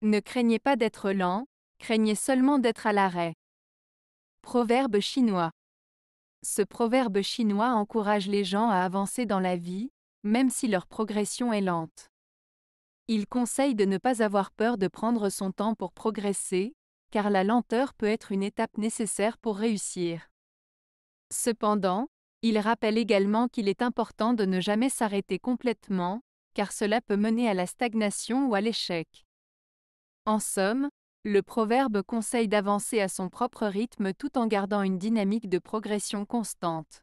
Ne craignez pas d'être lent, craignez seulement d'être à l'arrêt. Proverbe chinois. Ce proverbe chinois encourage les gens à avancer dans la vie, même si leur progression est lente. Il conseille de ne pas avoir peur de prendre son temps pour progresser, car la lenteur peut être une étape nécessaire pour réussir. Cependant, il rappelle également qu'il est important de ne jamais s'arrêter complètement, car cela peut mener à la stagnation ou à l'échec. En somme, le proverbe conseille d'avancer à son propre rythme tout en gardant une dynamique de progression constante.